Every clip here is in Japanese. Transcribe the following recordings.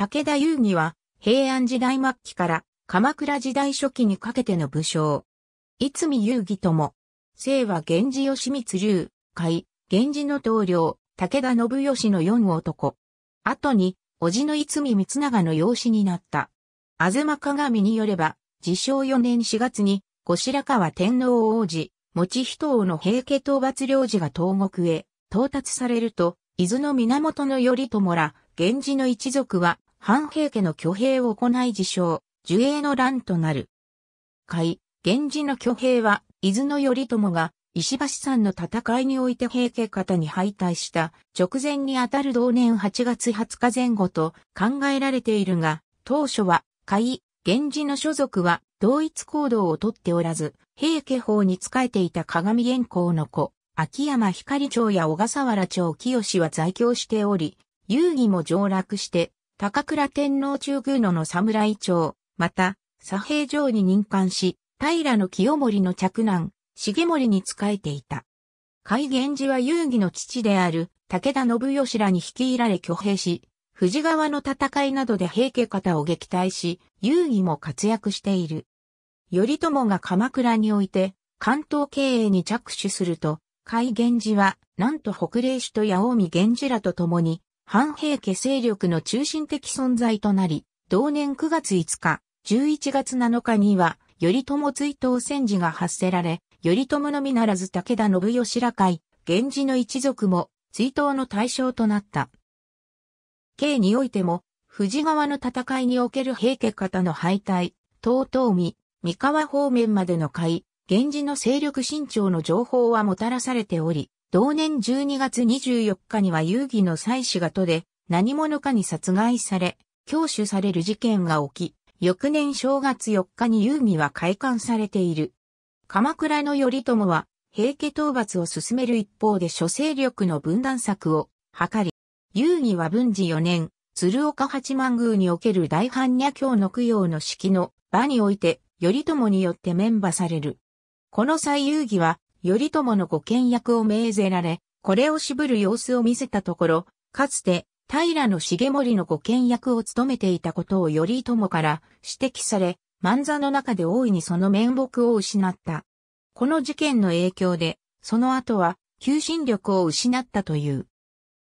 武田遊義は、平安時代末期から鎌倉時代初期にかけての武将。いつみ遊とも、姓は源氏義満流、海、源氏の同僚、武田信義の四男。後に、叔父のいつみ光長の養子になった。あずま鏡によれば、自称4年4月に、後白河天皇王子、持人王の平家討伐領事が東国へ到達されると、伊豆の源頼朝ら、源氏の一族は反平家の挙兵を行い自称、樹栄の乱となる。海、源氏の挙兵は、伊豆の頼朝が、石橋さんの戦いにおいて平家方に敗退した直前にあたる同年8月20日前後と考えられているが、当初は、海、源氏の所属は同一行動をとっておらず、平家法に仕えていた鏡源公の子、秋山光町や小笠原町清は在京しており、遊戯も上洛して高倉天皇中宮野の侍長、また、左平城に任官し、平の清盛の嫡男、重盛に仕えていた。海源寺は遊戯の父である武田信義らに率いられ挙兵し、富士川の戦いなどで平家方を撃退し、遊戯も活躍している。頼朝が鎌倉において、関東経営に着手すると、海源寺は、なんと北霊主と八尾見源氏らと共に、反平家勢力の中心的存在となり、同年9月5日、11月7日には、頼朝追悼戦時が発せられ、頼朝のみならず武田信義ら会、源氏の一族も追悼の対象となった。刑においても、藤川の戦いにおける平家方の敗退、東東三河方面までの会、源氏の勢力伸長の情報はもたらされており、同年12月24日には遊戯の妻子が都で何者かに殺害され、教取される事件が起き、翌年正月4日に遊戯は開館されている。鎌倉の頼朝は、平家討伐を進める一方で諸勢力の分断策を図り、遊戯は文治4年、鶴岡八幡宮における大般若教の供養の式の場において、頼朝によって免馬される。この際遊戯は、頼朝の御倹役を命ぜられ、これを渋る様子を見せたところ、かつて、平の重盛の御倹役を務めていたことを頼朝から指摘され、漫座の中で大いにその面目を失った。この事件の影響で、その後は、求心力を失ったという。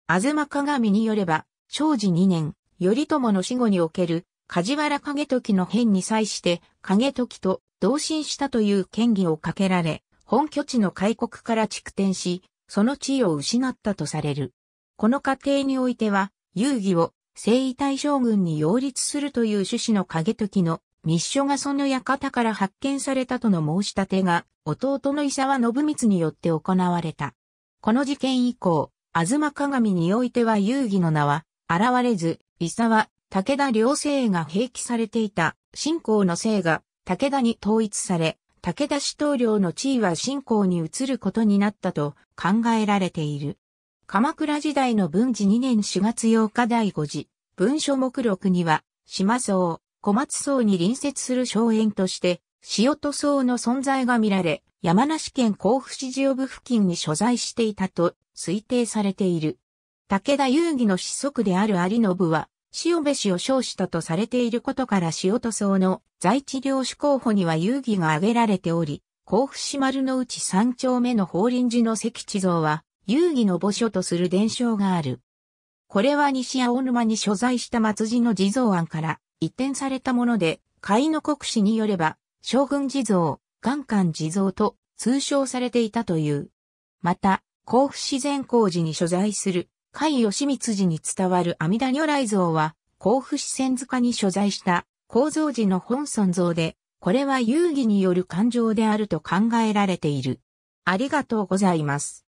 あずま鏡によれば、長治2年、頼朝の死後における、梶原景時の変に際して、景時と同心したという嫌疑をかけられ、本拠地の開国から蓄転し、その地位を失ったとされる。この過程においては、遊戯を征夷大将軍に擁立するという趣旨の影時の密書がその館から発見されたとの申し立てが、弟の伊沢信光によって行われた。この事件以降、ま鏡においては遊戯の名は、現れず、伊沢、武田両姓が併記されていた、信仰の姓が、武田に統一され、武田氏統領の地位は信仰に移ることになったと考えられている。鎌倉時代の文治2年4月8日第5次文書目録には、島僧、小松僧に隣接する荘園として、塩戸僧の存在が見られ、山梨県甲府市上部付近に所在していたと推定されている。武田遊戯の子息である有信は、塩部氏を称したとされていることから塩塗装の在地領主候補には遊戯が挙げられており、甲府市丸の内三丁目の法輪寺の石地像は、遊戯の墓所とする伝承がある。これは西青沼に所在した松寺の地蔵案から移転されたもので、海の国史によれば、将軍地蔵、岩間地蔵と通称されていたという。また、甲府市善光寺に所在する甲斐義光寺に伝わる阿弥陀如来像は、甲府四川塚に所在した構造寺の本尊像で、これは遊戯による感情であると考えられている。ありがとうございます。